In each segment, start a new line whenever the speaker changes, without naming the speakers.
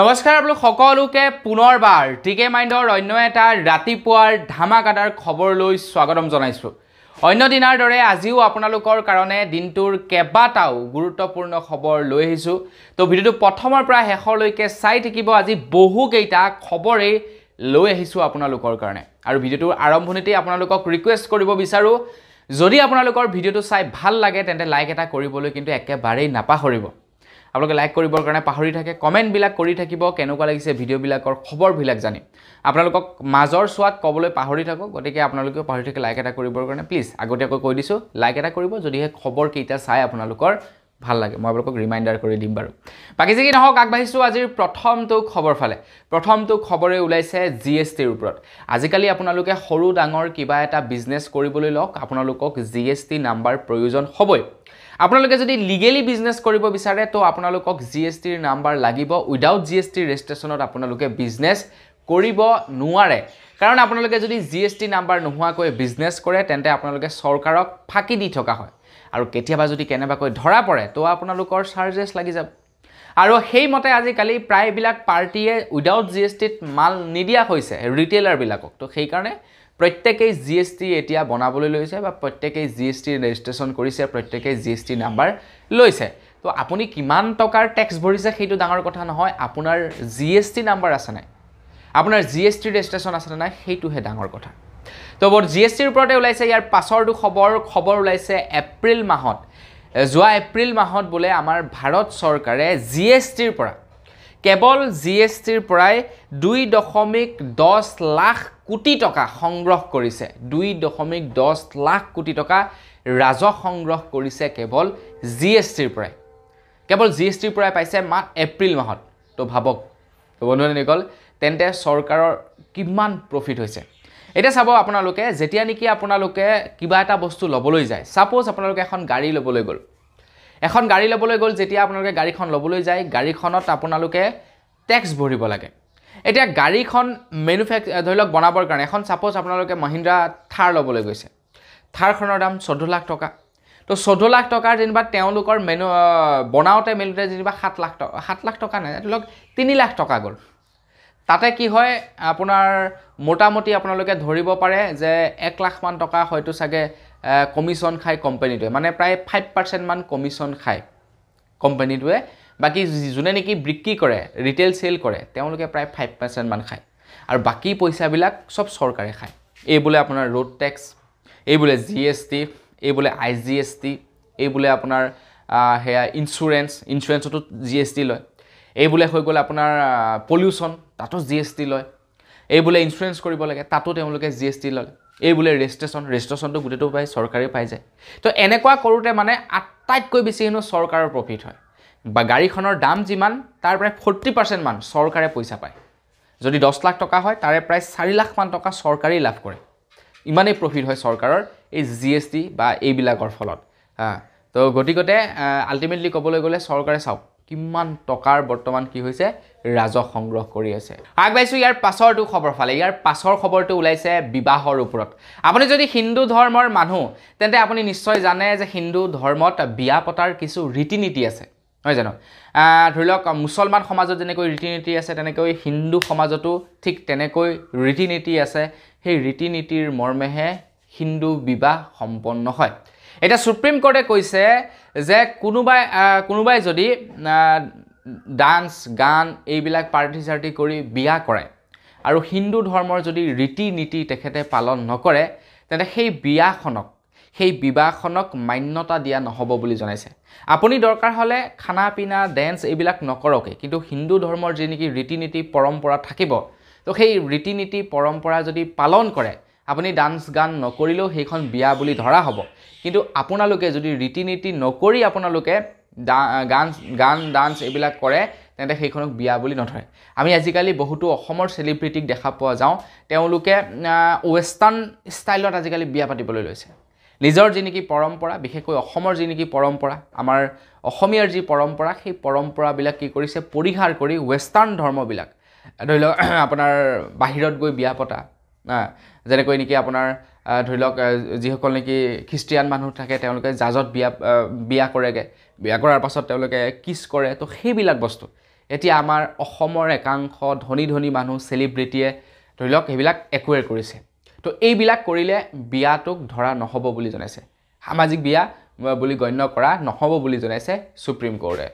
নমস্কাৰ আপোনালোক সকলোকে পুনৰবাৰ টিকে মাইণ্ডৰ অন্য এটা ৰাতিপুৱাৰ ধামাকাটাৰ খবৰলৈ স্বাগতম জনাইছোঁ অন্য দিনাৰ দৰে আজিও আপোনালোকৰ কাৰণে দিনটোৰ কেইবাটাও গুৰুত্বপূৰ্ণ খবৰ লৈ আহিছোঁ তো ভিডিঅ'টো প্ৰথমৰ পৰা শেষৰলৈকে চাই থাকিব আজি বহুকেইটা খবৰেই লৈ আহিছোঁ আপোনালোকৰ কাৰণে আৰু ভিডিঅ'টোৰ আৰম্ভণিতেই আপোনালোকক ৰিকুৱেষ্ট কৰিব বিচাৰোঁ যদি আপোনালোকৰ ভিডিঅ'টো চাই ভাল লাগে তেন্তে লাইক এটা কৰিবলৈ কিন্তু একেবাৰেই নাপাহৰিব আপোনালোকে লাইক কৰিবৰ কাৰণে পাহৰি থাকে কমেণ্টবিলাক কৰি থাকিব কেনেকুৱা লাগিছে ভিডিঅ'বিলাকৰ খবৰবিলাক জানিম আপোনালোকক মাজৰ চোৱাত ক'বলৈ পাহৰি থাকোঁ গতিকে আপোনালোকেও পাহৰি থাকে লাইক এটা কৰিবৰ কাৰণে প্লিজ আগতীয়াকৈ কৈ দিছোঁ লাইক এটা কৰিব যদিহে খবৰকেইটা চাই আপোনালোকৰ ভাল লাগে মই আপোনালোকক ৰিমাইণ্ডাৰ কৰি দিম বাৰু বাকী যি কি নহওক আগবাঢ়িছোঁ আজিৰ প্ৰথমটো খবৰ ফালে প্ৰথমটো খবৰে ওলাইছে জি এছ টিৰ ওপৰত আজিকালি আপোনালোকে সৰু ডাঙৰ কিবা এটা বিজনেছ কৰিবলৈ লওক আপোনালোকক জি এছ টি নাম্বাৰ প্ৰয়োজন হ'বই আপোনালোকে যদি লিগেলি বিজনেছ কৰিব বিচাৰে তো আপোনালোকক জি এছ টিৰ নাম্বাৰ লাগিব উইডাউট জি এছ টি ৰেজিষ্ট্ৰেশ্যনত আপোনালোকে বিজনেছ কৰিব নোৱাৰে কাৰণ আপোনালোকে যদি জি এছ টি নাম্বাৰ নোহোৱাকৈ বিজনেছ কৰে তেন্তে আপোনালোকে চৰকাৰক ফাঁকি দি থকা হয় আৰু কেতিয়াবা যদি কেনেবাকৈ ধৰা পৰে তো আপোনালোকৰ চাৰ্জেছ লাগি যাব আৰু সেইমতে আজিকালি প্ৰায়বিলাক পাৰ্টীয়ে উইডাউট জি এছ টিত মাল নিদিয়া হৈছে ৰিটেইলাৰবিলাকক তো সেইকাৰণে প্ৰত্যেকেই জি এছ টি এতিয়া বনাবলৈ লৈছে বা প্ৰত্যেকেই জি এছ টি ৰেজিষ্ট্ৰেশ্যন কৰিছে প্ৰত্যেকেই জি এছ টি নাম্বাৰ লৈছে তো আপুনি কিমান টকাৰ টেক্স ভৰিছে সেইটো ডাঙৰ কথা নহয় আপোনাৰ জি এছ টি নাম্বাৰ আছে নাই আপোনাৰ জি এছ টি ৰেজিষ্ট্ৰেশ্যন আছেনে নাই সেইটোহে ডাঙৰ কথা তো বৰ জি এছ টিৰ ওপৰতে ওলাইছে ইয়াৰ পাছৰটো খবৰ খবৰ ওলাইছে এপ্ৰিল মাহত যোৱা এপ্ৰিল মাহত বোলে আমাৰ ভাৰত চৰকাৰে জি এছ টিৰ পৰা কেৱল জি এছ টিৰ পৰাই দুই দশমিক দহ লাখ কোটি টকা সংগ্ৰহ কৰিছে দুই দশমিক দহ লাখ কোটি টকা ৰাজহ সংগ্ৰহ কৰিছে কেৱল জি এছ টিৰ পৰাই কেৱল জি এছ টিৰ পৰাই পাইছে মা এপ্ৰিল মাহত তো ভাবক বন্ধুজনী কল তেন্তে চৰকাৰৰ কিমান প্ৰফিট হৈছে এতিয়া চাব আপোনালোকে যেতিয়া নেকি আপোনালোকে কিবা এটা বস্তু ল'বলৈ যায় ছাপ'জ আপোনালোকে এখন গাড়ী ল'বলৈ গ'ল এখন গাড়ী ল'বলৈ গ'ল যেতিয়া আপোনালোকে গাড়ীখন ল'বলৈ যায় গাড়ীখনত আপোনালোকে টেক্স ভৰিব লাগে এতিয়া গাড়ীখন মেনুফেক্স ধৰি লওক বনাবৰ কাৰণে এখন ছাপ'জ আপোনালোকে মহিন্দ্ৰা থাৰ ল'বলৈ গৈছে থাৰখনৰ দাম চৈধ্য লাখ টকা তো চৈধ্য লাখ টকাৰ যেনিবা তেওঁলোকৰ মেনু বনাওঁতে মেলোতে যেনিবা সাত লাখ টকা সাত লাখ টকা নাই ধৰি লওক তিনি লাখ টকা গ'ল তাতে কি হয় আপোনাৰ মোটামুটি আপোনালোকে ধৰিব পাৰে যে এক লাখমান টকা হয়তো চাগে কমিশ্যন খায় কোম্পেনীটোৱে মানে প্ৰায় ফাইভ পাৰ্চেণ্টমান কমিশ্যন খায় কোম্পেনীটোৱে বাকী যোনে নেকি বিক্ৰী কৰে ৰিটেইল চেল কৰে তেওঁলোকে প্ৰায় ফাইভ পাৰ্চেণ্টমান খায় আৰু বাকী পইচাবিলাক চব চৰকাৰে খায় এই বোলে আপোনাৰ ৰোড টেক্স এই বোলে জি এছ টি এই বোলে আই জি এছ টি এই বোলে আপোনাৰ সেয়া ইঞ্চুৰেঞ্চ ইঞ্চুৰেঞ্চতো জি এছ টি লয় এই বোলে হৈ গ'ল আপোনাৰ পলিউশ্যন তাতো জি এছ টি লয় এই বোলে ইঞ্চুৰেঞ্চ কৰিব লাগে তাতো তেওঁলোকে জি এছ টি ল'লে এই বোলে ৰেজিষ্ট্ৰেশ্যন ৰেজিষ্ট্ৰেশ্যনটো গোটেইটো পাই চৰকাৰে পাই যায় তো এনেকুৱা কৰোঁতে মানে আটাইতকৈ বেছি হেনো চৰকাৰৰ প্ৰফিট হয় বা গাড়ীখনৰ দাম যিমান তাৰ প্ৰায় ফৰ্টি পাৰ্চেণ্টমান চৰকাৰে পইচা পায় যদি দহ লাখ টকা হয় তাৰে প্ৰায় চাৰি লাখমান টকা চৰকাৰেই লাভ কৰে ইমানেই প্ৰফিট হয় চৰকাৰৰ এই জি এছ টি বা এইবিলাকৰ ফলত তো গতিকতে আল্টিমেটলি ক'বলৈ গ'লে চৰকাৰে চাওক কিমান টকাৰ বৰ্তমান কি হৈছে ৰাজহ সংগ্ৰহ কৰি আছে আগবাঢ়িছোঁ ইয়াৰ পাছৰটো খবৰ ফালে ইয়াৰ পাছৰ খবৰটো ওলাইছে বিবাহৰ ওপৰত আপুনি যদি হিন্দু ধৰ্মৰ মানুহ তেন্তে আপুনি নিশ্চয় জানে যে হিন্দু ধৰ্মত বিয়া পতাৰ কিছু ৰীতি নীতি আছে নহয় জানো ধৰি লওক মুছলমান সমাজত যেনেকৈ ৰীতি নীতি আছে তেনেকৈ হিন্দু সমাজতো ঠিক তেনেকৈ ৰীতি নীতি আছে সেই ৰীতি নীতিৰ মৰ্মেহে হিন্দু বিবাহ সম্পন্ন হয় এতিয়া সুপ্ৰিম কৰ্টে কৈছে যে কোনোবাই কোনোবাই যদি ডান্স গান এইবিলাক পাৰ্টি চাৰ্টি কৰি বিয়া কৰে আৰু হিন্দু ধৰ্মৰ যদি ৰীতি নীতি তেখেতে পালন নকৰে তেন্তে সেই বিয়াখনক সেই বিবাহখনক মান্যতা দিয়া নহ'ব বুলি জনাইছে আপুনি দৰকাৰ হ'লে খানা পিনা ডেন্স এইবিলাক নকৰকে কিন্তু হিন্দু ধৰ্মৰ যি নেকি ৰীতি নীতি পৰম্পৰা থাকিব তো সেই ৰীতি নীতি পৰম্পৰা যদি পালন কৰে আপুনি ডান্স গান নকৰিলেও সেইখন বিয়া বুলি ধৰা হ'ব কিন্তু আপোনালোকে যদি ৰীতি নীতি নকৰি আপোনালোকে গান গান ডান্স এইবিলাক কৰে তেন্তে সেইখনক বিয়া বুলি নধৰে আমি আজিকালি বহুতো অসমৰ চেলিব্ৰিটিক দেখা পোৱা যাওঁ তেওঁলোকে ৱেষ্টাৰ্ণ ষ্টাইলত আজিকালি বিয়া পাতিবলৈ লৈছে নিজৰ যি নেকি পৰম্পৰা বিশেষকৈ অসমৰ যি নেকি পৰম্পৰা আমাৰ অসমীয়াৰ যি পৰম্পৰা সেই পৰম্পৰাবিলাক কি কৰিছে পৰিহাৰ কৰি ৱেষ্টাৰ্ণ ধৰ্মবিলাক ধৰি লওক আপোনাৰ বাহিৰত গৈ বিয়া পতা যেনেকৈ নেকি আপোনাৰ ধৰি লওক যিসকল নেকি খ্ৰীষ্টিয়ান মানুহ থাকে তেওঁলোকে জাজত বিয়া বিয়া কৰেগৈ বিয়া কৰাৰ পাছত তেওঁলোকে কিছ কৰে তো সেইবিলাক বস্তু এতিয়া আমাৰ অসমৰ একাংশ ধনী ধনী মানুহ চেলিব্ৰিটিয়ে ধৰি লওক সেইবিলাক একুৱেৰ কৰিছে তো এইবিলাক কৰিলে বিয়াটোক ধৰা নহ'ব বুলি জনাইছে সামাজিক বিয়া বুলি গণ্য কৰা নহ'ব বুলি জনাইছে সুপ্ৰিম কোৰ্টে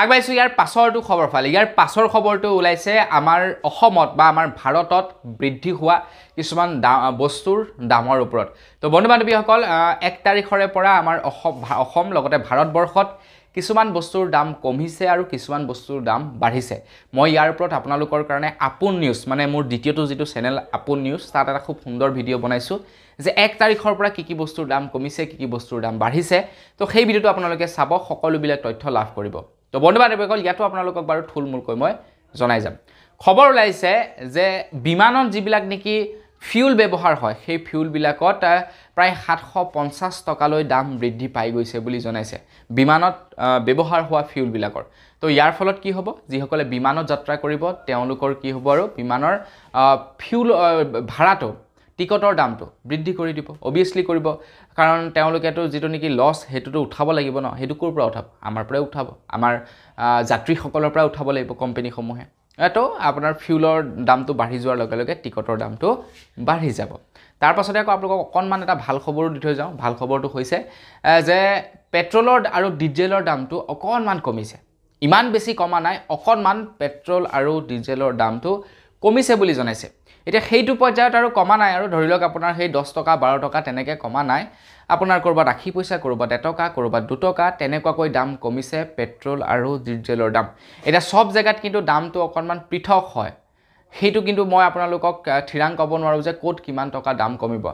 আগবাঢ়িছোঁ ইয়াৰ পাছৰটো খবৰ ফালে ইয়াৰ পাছৰ খবৰটো ওলাইছে আমাৰ অসমত বা আমাৰ ভাৰতত বৃদ্ধি হোৱা কিছুমান দা বস্তুৰ দামৰ ওপৰত তো বন্ধু বান্ধৱীসকল এক তাৰিখৰে পৰা আমাৰ অসম অসম লগতে ভাৰতবৰ্ষত কিছুমান বস্তুৰ দাম কমিছে আৰু কিছুমান বস্তুৰ দাম বাঢ়িছে মই ইয়াৰ ওপৰত আপোনালোকৰ কাৰণে আপোন নিউজ মানে মোৰ দ্বিতীয়টো যিটো চেনেল আপোন নিউজ তাত এটা খুব সুন্দৰ ভিডিঅ' বনাইছোঁ যে এক তাৰিখৰ পৰা কি কি বস্তুৰ দাম কমিছে কি কি বস্তুৰ দাম বাঢ়িছে তো সেই ভিডিঅ'টো আপোনালোকে চাব সকলোবিলাক তথ্য লাভ কৰিব তো বন্ধু বান্ধৱীসকল ইয়াতো আপোনালোকক বাৰু থূলমূলকৈ মই জনাই যাম খবৰ ওলাইছে যে বিমানত যিবিলাক নেকি ফিউল ব্যৱহাৰ হয় সেই ফিউলবিলাকত প্ৰায় সাতশ পঞ্চাছ টকালৈ দাম বৃদ্ধি পাই গৈছে বুলি জনাইছে বিমানত ব্যৱহাৰ হোৱা ফিউলবিলাকৰ তো ইয়াৰ ফলত কি হ'ব যিসকলে বিমানত যাত্ৰা কৰিব তেওঁলোকৰ কি হ'ব আৰু বিমানৰ ফিউল ভাড়াটো টিকটৰ দামটো বৃদ্ধি কৰি দিব অভিয়াছলি কৰিব কাৰণ তেওঁলোকেতো যিটো নেকি লছ সেইটোতো উঠাব লাগিব ন সেইটো ক'ৰ পৰা উঠাব আমাৰ পৰাই উঠাব আমাৰ যাত্ৰীসকলৰ পৰাই উঠাব লাগিব কোম্পেনীসমূহে তো আপোনাৰ ফিউলৰ দামটো বাঢ়ি যোৱাৰ লগে লগে টিকটৰ দামটো বাঢ়ি যাব তাৰপাছতে আকৌ আপোনালোকক অকণমান এটা ভাল খবৰো দি থৈ যাওঁ ভাল খবৰটো হৈছে যে পেট্ৰলৰ আৰু ডিজেলৰ দামটো অকণমান কমিছে ইমান বেছি কমা নাই অকণমান পেট্ৰল আৰু ডিজেলৰ দামটো কমিছে বুলি জনাইছে এতিয়া সেইটো পৰ্যায়ত আৰু কমা নাই আৰু ধৰি লওক আপোনাৰ সেই দহ টকা বাৰ টকা তেনেকৈ কমা নাই আপোনাৰ ক'ৰবাত আশী পইচা ক'ৰবাত এটকা ক'ৰবাত দুটকা তেনেকুৱাকৈ দাম কমিছে পেট্ৰল আৰু ডিজেলৰ দাম এতিয়া চব জেগাত কিন্তু দামটো অকণমান পৃথক হয় সেইটো কিন্তু মই আপোনালোকক থিৰাং ক'ব নোৱাৰোঁ যে ক'ত কিমান টকা দাম কমিব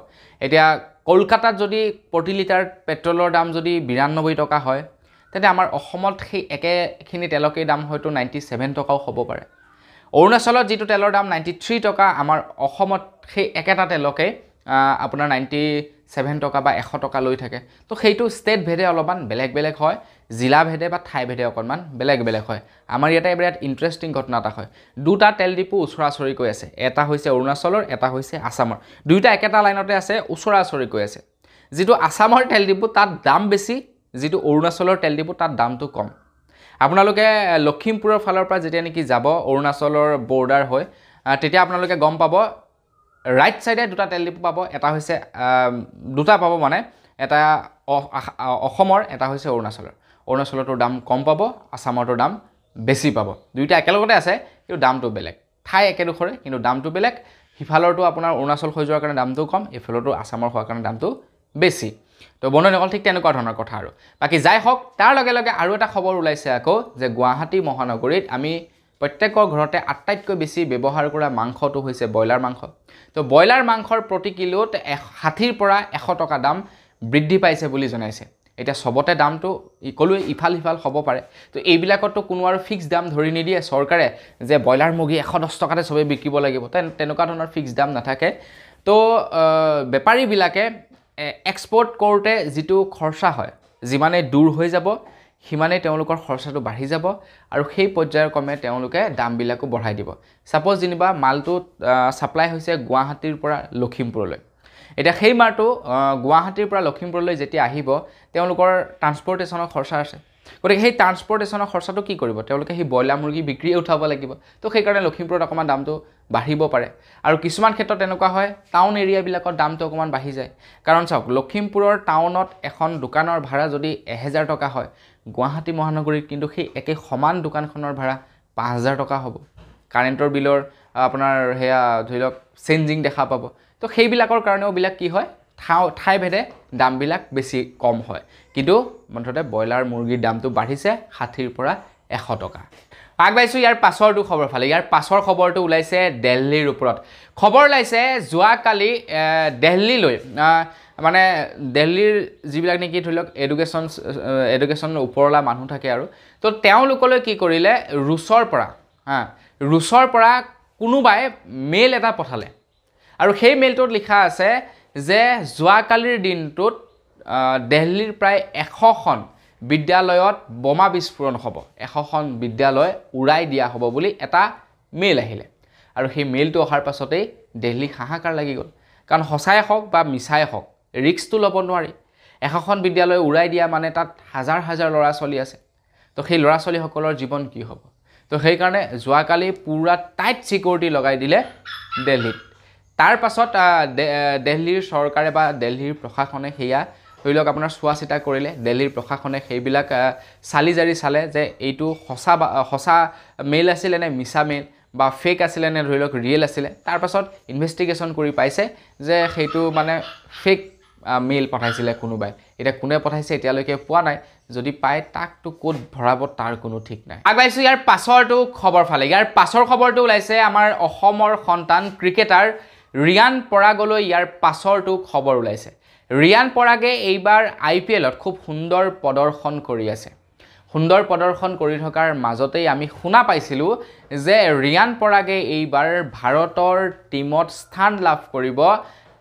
এতিয়া কলকাতাত যদি প্ৰতি লিটাৰ পেট্ৰলৰ দাম যদি বিৰান্নব্বৈ টকা হয় তেন্তে আমাৰ অসমত সেই একেখিনি তেলকেই দাম হয়তো নাইণ্টি ছেভেন টকাও হ'ব পাৰে অৰুণাচলত যিটো তেলৰ দাম নাইণ্টি থ্ৰী টকা আমাৰ অসমত সেই একেটা তেলকে আপোনাৰ নাইণ্টি ছেভেন টকা বা এশ টকা লৈ থাকে তো সেইটো ষ্টেট ভেদে অলপমান বেলেগ বেলেগ হয় জিলাভেদে বা ঠাইভেদে অকণমান বেলেগ বেলেগ হয় আমাৰ ইয়াতে বিৰাট ইণ্টাৰেষ্টিং ঘটনা এটা হয় দুটা তেল ডিপু ওচৰাচৰিকৈ আছে এটা হৈছে অৰুণাচলৰ এটা হৈছে আছামৰ দুয়োটা একেটা লাইনতে আছে ওচৰাচৰিকৈ আছে যিটো আছামৰ তেল ডিপু তাত দাম বেছি যিটো অৰুণাচলৰ তেল ডিপু তাত দামটো কম আপোনালোকে লখিমপুৰৰ ফালৰ পৰা যেতিয়া নেকি যাব অৰুণাচলৰ বৰ্ডাৰ হৈ তেতিয়া আপোনালোকে গম পাব ৰাইট চাইডে দুটা তেল ডিপু পাব এটা হৈছে দুটা পাব মানে এটা অসমৰ এটা হৈছে অৰুণাচলৰ অৰুণাচলৰটো দাম কম পাব আছামৰটো দাম বেছি পাব দুয়োটা একেলগতে আছে কিন্তু দামটো বেলেগ ঠাই একেডোখৰে কিন্তু দামটো বেলেগ সিফালৰটো আপোনাৰ অৰুণাচল হৈ যোৱাৰ কাৰণে দামটো কম ইফালৰটো আছামৰ হোৱাৰ কাৰণে দামটো বেছি তো বনৰ নকল ঠিক তেনেকুৱা ধৰণৰ কথা আৰু বাকী যাই হওক তাৰ লগে লগে আৰু এটা খবৰ ওলাইছে আকৌ যে গুৱাহাটী মহানগৰীত আমি প্ৰত্যেকৰ ঘৰতে আটাইতকৈ বেছি ব্যৱহাৰ কৰা মাংসটো হৈছে ব্ৰইলাৰ মাংস তো ব্ৰইলাৰ মাংসৰ প্ৰতি কিলোত ষাঠিৰ পৰা এশ টকা দাম বৃদ্ধি পাইছে বুলি জনাইছে এতিয়া চবতে দামটো ক'লোৱে ইফাল সিফাল হ'ব পাৰে তো এইবিলাকতো কোনো আৰু ফিক্স দাম ধৰি নিদিয়ে চৰকাৰে যে ব্ৰইলাৰ মুৰ্গী এশ দহ টকাতে চবেই বিকিব লাগিব তেনেকুৱা ধৰণৰ ফিক্স দাম নাথাকে তো বেপাৰীবিলাকে এক্সপৰ্ট কৰোঁতে যিটো খৰচা হয় যিমানে দূৰ হৈ যাব সিমানেই তেওঁলোকৰ খৰচাটো বাঢ়ি যাব আৰু সেই পৰ্যায়ক্ৰমে তেওঁলোকে দামবিলাকো বঢ়াই দিব ছাপ'জ যেনিবা মালটো ছাপ্লাই হৈছে গুৱাহাটীৰ পৰা লখিমপুৰলৈ এতিয়া সেই মালটো গুৱাহাটীৰ পৰা লখিমপুৰলৈ যেতিয়া আহিব তেওঁলোকৰ ট্ৰান্সপৰ্টেশ্যনৰ খৰচা আছে গতিকে সেই ট্ৰান্সপৰ্টেশ্যনৰ খৰচাটো কি কৰিব তেওঁলোকে সেই ব্ৰইলাৰ মুৰ্গী বিক্ৰীয়ে উঠাব লাগিব তো সেইকাৰণে লখিমপুৰত অকণমান দামটো বাঢ়িব পাৰে আৰু কিছুমান ক্ষেত্ৰত তেনেকুৱা হয় টাউন এৰিয়াবিলাকত দামটো অকণমান বাঢ়ি যায় কাৰণ চাওক লখিমপুৰৰ টাউনত এখন দোকানৰ ভাড়া যদি এহেজাৰ টকা হয় গুৱাহাটী মহানগৰীত কিন্তু সেই একে সমান দোকানখনৰ ভাড়া পাঁচ হাজাৰ টকা হ'ব কাৰেণ্টৰ বিলৰ আপোনাৰ সেয়া ধৰি লওক চেঞ্জিং দেখা পাব তো সেইবিলাকৰ কাৰণেও বিলাক কি হয় ঠাও ঠাইভেদে দামবিলাক বেছি কম হয় কিন্তু মুঠতে ব্ৰইলাৰ মুৰ্গীৰ দামটো বাঢ়িছে ষাঠিৰ পৰা এশ টকা আগবাঢ়িছোঁ ইয়াৰ পাছৰটো খবৰ ফালে ইয়াৰ পাছৰ খবৰটো ওলাইছে দেল্হীৰ ওপৰত খবৰ ওলাইছে যোৱাকালি দেল্হীলৈ মানে দেল্হীৰ যিবিলাক নেকি ধৰি লওক এডুকেশ্যন এডুকেশ্যন ওপৰলা মানুহ থাকে আৰু তো তেওঁলোকলৈ কি কৰিলে ৰুচৰ পৰা হা ৰুচৰ পৰা কোনোবাই মেইল এটা পঠালে আৰু সেই মেইলটোত লিখা আছে যে যোৱাকালিৰ দিনটোত দেলহীৰ প্ৰায় এশখন বিদ্যালয়ত বোমা বিস্ফোৰণ হ'ব এশখন বিদ্যালয় উৰাই দিয়া হ'ব বুলি এটা মেইল আহিলে আৰু সেই মেইলটো অহাৰ পাছতেই দেলহীক হাহাকাৰ লাগি গ'ল কাৰণ সঁচাই হওক বা মিছাই হওক ৰিক্সটো ল'ব নোৱাৰি এশখন বিদ্যালয় উৰাই দিয়া মানে তাত হাজাৰ হাজাৰ ল'ৰা ছোৱালী আছে তো সেই ল'ৰা ছোৱালীসকলৰ জীৱন কি হ'ব তো সেইকাৰণে যোৱাকালি পূৰা টাইট ছিকিউৰিটি লগাই দিলে দেলহিত তাৰ পাছত দেলহীৰ চৰকাৰে বা দেলহীৰ প্ৰশাসনে সেয়া ধৰি লওক আপোনাৰ চোৱা চিতা কৰিলে দেলহীৰ প্ৰশাসনে সেইবিলাক চালি জাৰি চালে যে এইটো সঁচা বা সঁচা মেইল আছিলে নে মিছা মেইল বা ফেক আছিলে নে ধৰি লওক ৰিয়েল আছিলে তাৰপাছত ইনভেষ্টিগেশ্যন কৰি পাইছে যে সেইটো মানে ফেক মেইল পঠাইছিলে কোনোবাই এতিয়া কোনে পঠাইছে এতিয়ালৈকে পোৱা নাই যদি পায় তাকটো ক'ত ভৰাব তাৰ কোনো ঠিক নাই আগবাঢ়িছোঁ ইয়াৰ পাছৰটো খবৰ ফালে ইয়াৰ পাছৰ খবৰটো ওলাইছে আমাৰ অসমৰ সন্তান ক্ৰিকেটাৰ ৰিয়ান পৰাগলৈ ইয়াৰ পাছৰটো খবৰ ওলাইছে ৰিয়ান পৰাগে এইবাৰ আই পি এলত খুব সুন্দৰ প্ৰদৰ্শন কৰি আছে সুন্দৰ প্ৰদৰ্শন কৰি থকাৰ মাজতেই আমি শুনা পাইছিলোঁ যে ৰিয়ান পৰাগে এইবাৰ ভাৰতৰ টীমত স্থান লাভ কৰিব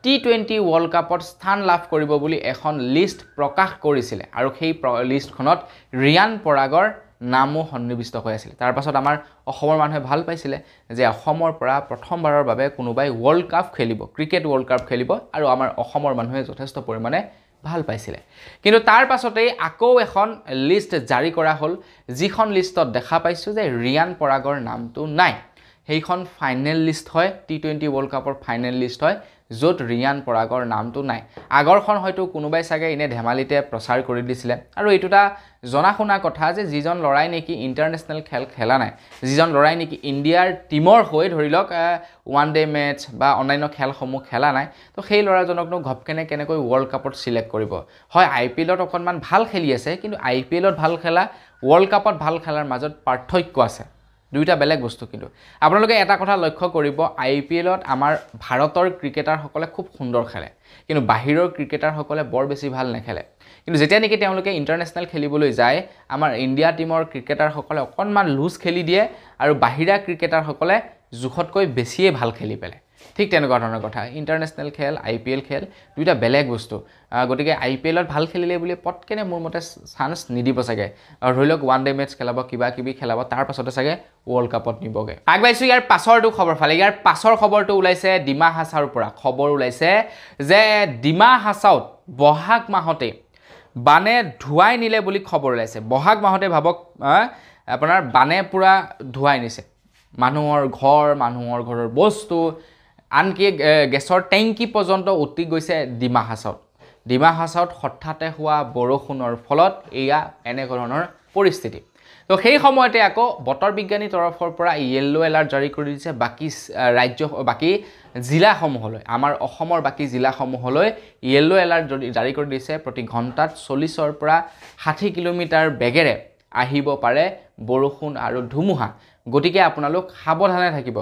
টি টুৱেণ্টি ৱৰ্ল্ড কাপত স্থান লাভ কৰিব বুলি এখন লিষ্ট প্ৰকাশ কৰিছিলে আৰু সেই লিষ্টখনত ৰিয়ান পৰাগৰ নামো সন্নিৱিষ্ট হৈ আছিলে তাৰপাছত আমাৰ অসমৰ মানুহে ভাল পাইছিলে যে অসমৰ পৰা প্ৰথমবাৰৰ বাবে কোনোবাই ৱৰ্ল্ড কাপ খেলিব ক্ৰিকেট ৱৰ্ল্ড কাপ খেলিব আৰু আমাৰ অসমৰ মানুহে যথেষ্ট পৰিমাণে ভাল পাইছিলে কিন্তু তাৰ পাছতেই আকৌ এখন লিষ্ট জাৰি কৰা হ'ল যিখন লিষ্টত দেখা পাইছোঁ যে ৰিয়ান পৰাগৰ নামটো নাই সেইখন ফাইনেল লিষ্ট হয় টি টুৱেণ্টি ৱৰ্ল্ড কাপৰ ফাইনেল লিষ্ট হয় য'ত ৰিয়ান পৰাগৰ নামটো নাই আগৰখন হয়তো কোনোবাই চাগে এনেই ধেমালিতে প্ৰচাৰ কৰি দিছিলে আৰু এইটো এটা জনা শুনা কথা যে যিজন ল'ৰাই নেকি ইণ্টাৰনেশ্যনেল খেল খেলা নাই যিজন ল'ৰাই নেকি ইণ্ডিয়াৰ টীমৰ হৈ ধৰি লওক ওৱান ডে' মেটছ বা অন্যান্য খেলসমূহ খেলা নাই তো সেই ল'ৰাজনকনো ঘপকেনে কেনেকৈ ৱৰ্ল্ড কাপত চিলেক্ট কৰিব হয় আই পি এলত অকণমান ভাল খেলি আছে কিন্তু আই পি এলত ভাল খেলা ৱৰ্ল্ড কাপত ভাল খেলাৰ মাজত পাৰ্থক্য আছে দুয়োটা বেলেগ বস্তু কিন্তু আপোনালোকে এটা কথা লক্ষ্য কৰিব আই পি এলত আমাৰ ভাৰতৰ ক্ৰিকেটাৰসকলে খুব সুন্দৰ খেলে কিন্তু বাহিৰৰ ক্ৰিকেটাৰসকলে বৰ বেছি ভাল নেখেলে কিন্তু যেতিয়া নেকি তেওঁলোকে ইণ্টাৰনেশ্যনেল খেলিবলৈ যায় আমাৰ ইণ্ডিয়া টীমৰ ক্ৰিকেটাৰসকলে অকণমান লুজ খেলি দিয়ে আৰু বাহিৰা ক্ৰিকেটাৰসকলে জোখতকৈ বেছিয়ে ভাল খেলি পেলায় ঠিক তেনেকুৱা ধৰণৰ কথা ইণ্টাৰনেশ্যনেল খেল আই পি এল খেল দুয়োটা বেলেগ বস্তু গতিকে আই পি এলত ভাল খেলিলে বুলি পটকেনে মোৰ মতে চান্স নিদিব চাগে আৰু ধৰি লওক ওৱান ডে মেটছ খেলাব কিবা কিবি খেলাব পাছতে চাগে ৱৰ্ল্ড কাপত নিবগৈ আগবাঢ়িছোঁ ইয়াৰ পাছৰটো খবৰ ফালে ইয়াৰ পাছৰ খবৰটো ওলাইছে ডিমা হাছাৰ পৰা খবৰ ওলাইছে যে ডিমা হাছাউত বহাগ মাহতেই বানে ধুৱাই নিলে বুলি খবৰ ওলাইছে বহাগ মাহতে ভাবক আপোনাৰ বানে পূৰা ধুৱাই নিছে মানুহৰ ঘৰ মানুহৰ ঘৰৰ বস্তু আনকি গেছৰ টেংকি পৰ্যন্ত উটি গৈছে ডিমা হাছত ডিমা হাছত হঠাতে হোৱা বৰষুণৰ ফলত এয়া এনেধৰণৰ পৰিস্থিতি তো সেই সময়তে আকৌ বতৰ বিজ্ঞানী তৰফৰ পৰা য়েল্ল' এলাৰ্ট জাৰি কৰি দিছে বাকী ৰাজ্য বাকী জিলাসমূহলৈ আমাৰ অসমৰ বাকী জিলাসমূহলৈ য়েল্ল' এলাৰ্ট জৰি জাৰি কৰি দিছে প্ৰতি ঘণ্টাত চল্লিছৰ পৰা ষাঠি কিলোমিটাৰ বেগেৰে আহিব পাৰে বৰষুণ আৰু ধুমুহা গতিকে আপোনালোক সাৱধানে থাকিব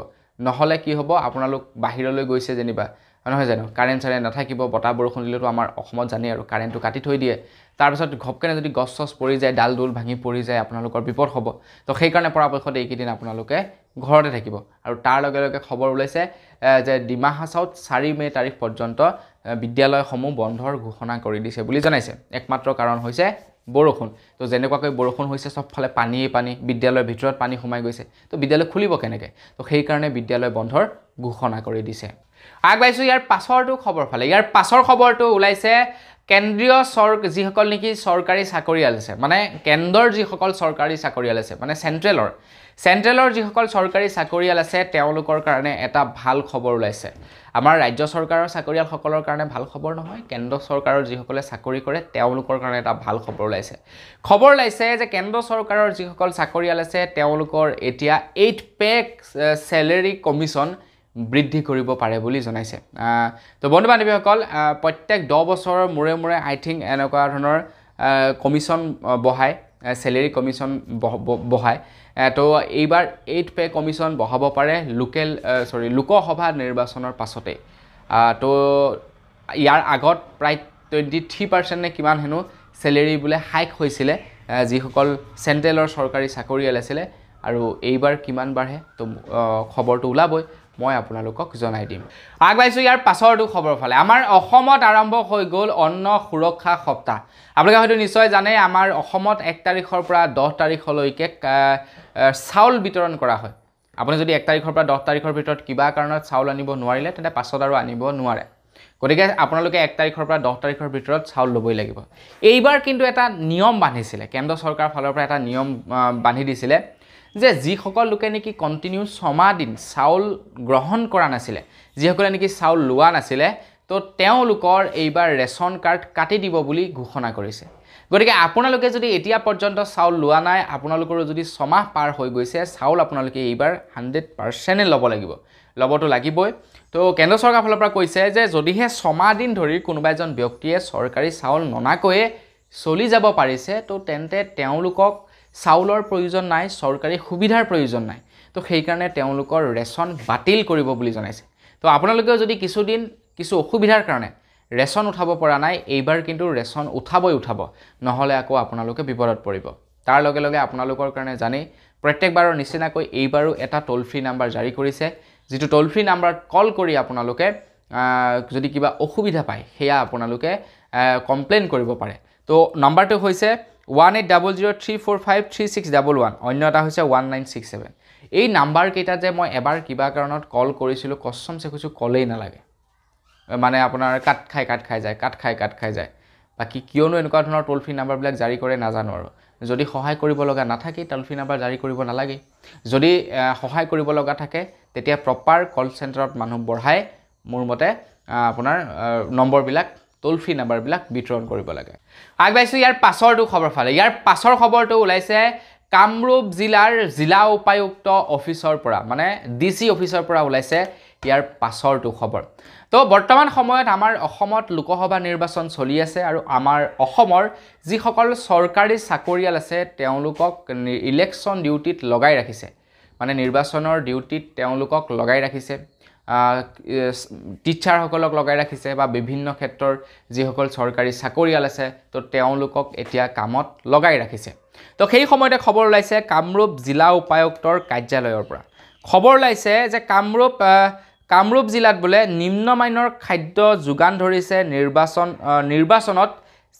নহ'লে কি হ'ব আপোনালোক বাহিৰলৈ গৈছে যেনিবা নহয় জানো কাৰেণ্ট চাৰেণ্ট নাথাকিব বতাহ বৰষুণ দিলেতো আমাৰ অসমত জানেই আৰু কাৰেণ্টটো কাটি থৈ দিয়ে তাৰপিছত ঘপকেনে যদি গছ চছ পৰি যায় ডাল ডোল ভাঙি পৰি যায় আপোনালোকৰ বিপদ হ'ব তো সেইকাৰণে পৰাপক্ষত এইকেইদিন আপোনালোকে ঘৰতে থাকিব আৰু তাৰ লগে লগে খবৰ ওলাইছে যে ডিমাহা চাউত চাৰি মে' তাৰিখ পৰ্যন্ত বিদ্যালয়সমূহ বন্ধৰ ঘোষণা কৰি দিছে বুলি জনাইছে একমাত্ৰ কাৰণ হৈছে বৰষুণ তো যেনেকুৱাকৈ বৰষুণ হৈছে চবফালে পানীয়ে পানী বিদ্যালয়ৰ ভিতৰত পানী সোমাই গৈছে তো বিদ্যালয় খুলিব কেনেকৈ তো সেইকাৰণে বিদ্যালয় বন্ধৰ ঘোষণা কৰি দিছে আগবাঢ়িছোঁ ইয়াৰ পাছৰটো খবৰ ফালে ইয়াৰ পাছৰ খবৰটো ওলাইছে কেন্দ্ৰীয় চৰ যিসকল নেকি চৰকাৰী চাকৰিয়াল আছে মানে কেন্দ্ৰৰ যিসকল চৰকাৰী চাকৰিয়াল আছে মানে চেণ্ট্ৰেলৰ চেণ্ট্ৰেলৰ যিসকল চৰকাৰী চাকৰিয়াল আছে তেওঁলোকৰ কাৰণে এটা ভাল খবৰ ওলাইছে আমাৰ ৰাজ্য চৰকাৰৰ চাকৰিয়ালসকলৰ কাৰণে ভাল খবৰ নহয় কেন্দ্ৰ চৰকাৰৰ যিসকলে চাকৰি কৰে তেওঁলোকৰ কাৰণে এটা ভাল খবৰ ওলাইছে খবৰ ওলাইছে যে কেন্দ্ৰ চৰকাৰৰ যিসকল চাকৰিয়াল আছে তেওঁলোকৰ এতিয়া এইট পেক চেলেৰি কমিছন বৃদ্ধি কৰিব পাৰে বুলি জনাইছে তো বন্ধু বান্ধৱীসকল প্ৰত্যেক দহ বছৰৰ মূৰে মূৰে আই থিংক এনেকুৱা ধৰণৰ কমিশ্যন বহায় চেলেৰি কমিশ্যন বহায় তো এইবাৰ এইট পে কমিশ্যন বহাব পাৰে লোকেল চৰি লোকসভা নিৰ্বাচনৰ পাছতে তো ইয়াৰ আগত প্ৰায় টুৱেণ্টি থ্ৰী পাৰ্চেণ্ট নে কিমান হেনো চেলেৰি বোলে হাইক হৈছিলে যিসকল চেণ্ট্ৰেলৰ চৰকাৰী চাকৰিয়াল আছিলে আৰু এইবাৰ কিমান বাঢ়ে তো খবৰটো ওলাবই মই আপোনালোকক জনাই দিম আগবাঢ়িছোঁ ইয়াৰ পাছৰটো খবৰ ফালে আমাৰ অসমত আৰম্ভ হৈ গ'ল অন্ন সুৰক্ষা সপ্তাহ আপোনালোকে হয়তো নিশ্চয় জানে আমাৰ অসমত এক তাৰিখৰ পৰা দহ তাৰিখলৈকে চাউল বিতৰণ কৰা হয় আপুনি যদি এক তাৰিখৰ পৰা দহ তাৰিখৰ ভিতৰত কিবা কাৰণত চাউল আনিব নোৱাৰিলে তেন্তে পাছত আৰু আনিব নোৱাৰে গতিকে আপোনালোকে এক তাৰিখৰ পৰা দহ তাৰিখৰ ভিতৰত চাউল ল'বই লাগিব এইবাৰ কিন্তু এটা নিয়ম বান্ধিছিলে কেন্দ্ৰ চৰকাৰৰ ফালৰ পৰা এটা নিয়ম বান্ধি দিছিলে যে যিসকল লোকে নেকি কণ্টিনিউ ছমাহ দিন চাউল গ্ৰহণ কৰা নাছিলে যিসকলে নেকি চাউল লোৱা নাছিলে তো তেওঁলোকৰ এইবাৰ ৰেচন কাৰ্ড কাটি দিব বুলি ঘোষণা কৰিছে গতিকে আপোনালোকে যদি এতিয়া পৰ্যন্ত চাউল লোৱা নাই আপোনালোকৰো যদি ছমাহ পাৰ হৈ গৈছে চাউল আপোনালোকে এইবাৰ হাণ্ড্ৰেড পাৰ্চেণ্টে ল'ব লাগিব ল'বতো লাগিবই তো কেন্দ্ৰ চৰকাৰৰ ফালৰ পৰা কৈছে যে যদিহে ছমাহ দিন ধৰি কোনোবা এজন ব্যক্তিয়ে চৰকাৰী চাউল ননাকৈয়ে চলি যাব পাৰিছে তো তেন্তে তেওঁলোকক চাউলৰ প্ৰয়োজন নাই চৰকাৰী সুবিধাৰ প্ৰয়োজন নাই তো সেইকাৰণে তেওঁলোকৰ ৰেচন বাতিল কৰিব বুলি জনাইছে তো আপোনালোকেও যদি কিছুদিন কিছু অসুবিধাৰ কাৰণে ৰেচন উঠাব পৰা নাই এইবাৰ কিন্তু ৰেচন উঠাবই উঠাব নহ'লে আকৌ আপোনালোকে বিপদত পৰিব তাৰ লগে লগে আপোনালোকৰ কাৰণে জানেই প্ৰত্যেকবাৰৰ নিচিনাকৈ এইবাৰো এটা টোল ফ্ৰী নাম্বাৰ জাৰি কৰিছে যিটো টোল ফ্ৰী নাম্বাৰত কল কৰি আপোনালোকে যদি কিবা অসুবিধা পায় সেয়া আপোনালোকে কমপ্লেইন কৰিব পাৰে তো নাম্বাৰটো হৈছে one eight double zero' three four five three six double one অন্য এটা হৈছে ওৱান নাইন ছিক্স ছেভেন এই নাম্বাৰকেইটা যে মই এবাৰ কিবা কাৰণত কল কৰিছিলোঁ কচম চেখিছোঁ কলেই নালাগে মানে আপোনাৰ কাট খাই কাট খাই যায় কাট খাই কাট খাই যায় বাকী কিয়নো এনেকুৱা ধৰণৰ টোল ফ্ৰী নাম্বাৰবিলাক জাৰি কৰে নাজানো আৰু যদি সহায় কৰিব লগা নাথাকেই টোল ফ্ৰী নাম্বাৰ জাৰি কৰিব নালাগেই যদি সহায় কৰিব লগা থাকে তেতিয়া প্ৰপাৰ কল চেণ্টাৰত মানুহ বঢ়াই মোৰ মতে আপোনাৰ নম্বৰবিলাক টোল ফ্ৰী নাম্বাৰবিলাক বিতৰণ কৰিব লাগে আগবাঢ়িছোঁ ইয়াৰ পাছৰটো খবৰ ফালে ইয়াৰ পাছৰ খবৰটো ওলাইছে কামৰূপ জিলাৰ জিলা উপায়ুক্ত অফিচৰ পৰা মানে ডি চি অফিচৰ পৰা ওলাইছে ইয়াৰ পাছৰটো খবৰ তো বৰ্তমান সময়ত আমাৰ অসমত লোকসভা নিৰ্বাচন চলি আছে আৰু আমাৰ অসমৰ যিসকল চৰকাৰী চাকৰিয়াল আছে তেওঁলোকক ইলেকশ্যন ডিউটিত লগাই ৰাখিছে মানে নিৰ্বাচনৰ ডিউটিত তেওঁলোকক লগাই ৰাখিছে টিচাৰসকলক লগাই ৰাখিছে বা বিভিন্ন ক্ষেত্ৰৰ যিসকল চৰকাৰী চাকৰিয়াল আছে তো তেওঁলোকক এতিয়া কামত লগাই ৰাখিছে তো সেই সময়তে খবৰ ওলাইছে কামৰূপ জিলা উপায়ুক্তৰ কাৰ্যালয়ৰ পৰা খবৰ ওলাইছে যে কামৰূপ কামৰূপ জিলাত বোলে নিম্নমানৰ খাদ্য যোগান ধৰিছে নিৰ্বাচন নিৰ্বাচনত